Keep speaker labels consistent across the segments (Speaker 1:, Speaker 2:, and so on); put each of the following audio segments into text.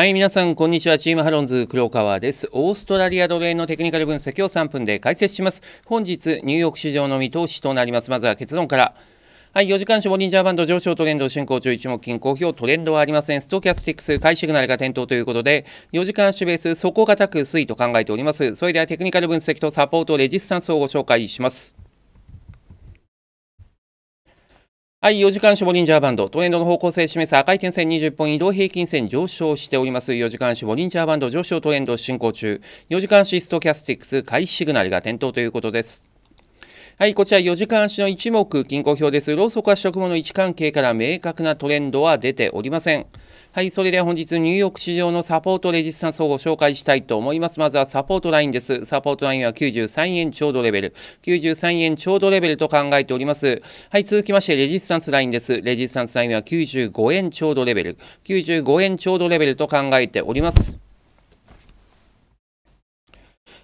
Speaker 1: はい、皆さん、こんにちは。チームハロンズ黒川です。オーストラリアドル円のテクニカル分析を3分で解説します。本日、ニューヨーク市場の見通しとなります。まずは結論から。はい、4時間絞ボリンジャーバンド上昇トレンド進行中、一目金好評、トレンドはありません。ストキャスティックス、買いシグナルが点灯ということで、4時間足ベース、底堅く推移と考えております。それではテクニカル分析とサポート、レジスタンスをご紹介します。はい、4時間ンジャーバンド、トレンドの方向性示す赤い点線20本移動平均線上昇しております。4時間ンジャーバンド上昇トレンド進行中。4時間シストキャスティックス開始シグナルが点灯ということです。はい、こちら4時間足の一目均衡表です。ローソクは食物の位置関係から明確なトレンドは出ておりません。はい、それでは本日ニューヨーク市場のサポートレジスタンスをご紹介したいと思います。まずはサポートラインです。サポートラインは93円ちょうどレベル、93円ちょうどレベルと考えております。はい、続きましてレジスタンスラインです。レジスタンスラインは95円ちょうどレベル、95円ちょうどレベルと考えております。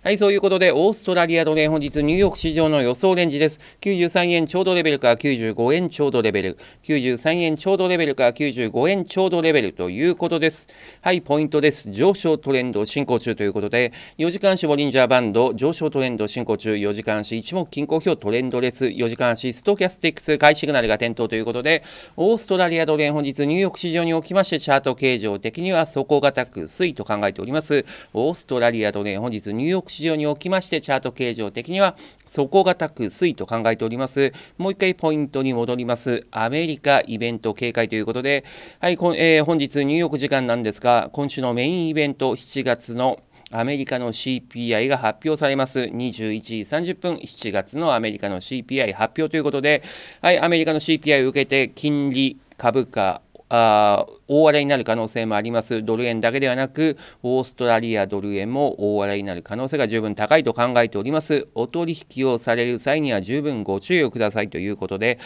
Speaker 1: はい、そういうことで、オーストラリアドル、本日ニューヨーク市場の予想レンジです。93円ちょうどレベルから95円ちょうどレベル、93円ちょうどレベルから95円ちょうどレベルということです。はい、ポイントです。上昇トレンド進行中ということで、4時間足ボリンジャーバンド、上昇トレンド進行中、4時間足一目均衡表トレンドレス、4時間足ストキャスティックス買いシグナルが点灯ということで、オーストラリアドル、本日ニューヨーク市場におきまして、チャート形状的には底堅く推移と考えております。オーストラリアドル、本日ニューヨークク市場におきましてチャート形状的には底堅く推移と考えております。もう一回ポイントに戻ります。アメリカイベント警戒ということで、はい、こえー、本日ニューヨーク時間なんですが、今週のメインイベント7月のアメリカの CPI が発表されます。21時30分、7月のアメリカの CPI 発表ということで、はい、アメリカの CPI を受けて金利、株価、あ大荒れになる可能性もありますドル円だけではなくオーストラリアドル円も大荒れになる可能性が十分高いと考えておりますお取引をされる際には十分ご注意をくださいということで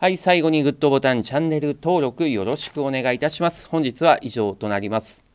Speaker 1: はい最後にグッドボタンチャンネル登録よろしくお願いいたします本日は以上となります